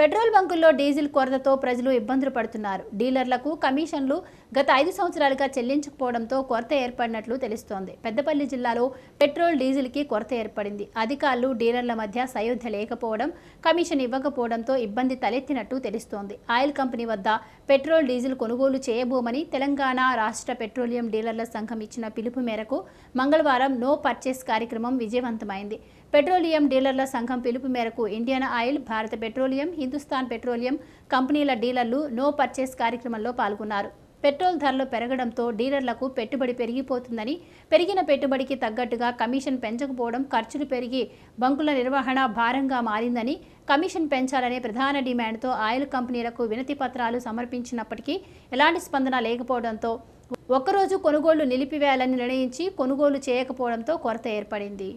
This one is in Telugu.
పెట్రోల్ బంకుల్లో డీజిల్ కొరతతో ప్రజలు ఇబ్బందులు పడుతున్నారు డీలర్లకు కమిషన్లు గత ఐదు సంవత్సరాలుగా చెల్లించకపోవడంతో కొరత ఏర్పడినట్లు తెలుస్తోంది పెద్దపల్లి జిల్లాలో పెట్రోల్ డీజిల్కి కొరత ఏర్పడింది అధికారులు డీలర్ల మధ్య సయోధ్య లేకపోవడం కమిషన్ ఇవ్వకపోవడంతో ఇబ్బంది తలెత్తినట్టు తెలుస్తోంది ఆయిల్ కంపెనీ వద్ద పెట్రోల్ డీజిల్ కొనుగోలు చేయబోమని తెలంగాణ రాష్ట్ర పెట్రోలియం డీలర్ల సంఘం ఇచ్చిన పిలుపు మేరకు మంగళవారం నో పర్చేస్ కార్యక్రమం విజయవంతమైంది పెట్రోలియం డీలర్ల సంఘం పిలుపు మేరకు Indian oil Bharat petroleum Hindustan petroleum కంపెనీల డీలర్లు నో పర్చేస్ కార్యక్రమంలో పాల్గొన్నారు పెట్రోల్ ధరలు పెరగడంతో డీలర్లకు పెట్టుబడి పెరిగిపోతుందని పెరిగిన పెట్టుబడికి తగ్గట్టుగా కమిషన్ పెంచకపోవడం ఖర్చులు పెరిగి బంకుల నిర్వహణ భారంగా మారిందని కమిషన్ పెంచాలనే ప్రధాన డిమాండ్తో ఆయిల్ కంపెనీలకు వినతి పత్రాలు సమర్పించినప్పటికీ ఎలాంటి స్పందన లేకపోవడంతో ఒక్కరోజు కొనుగోళ్లు నిలిపివేయాలని నిర్ణయించి కొనుగోలు చేయకపోవడంతో కొరత ఏర్పడింది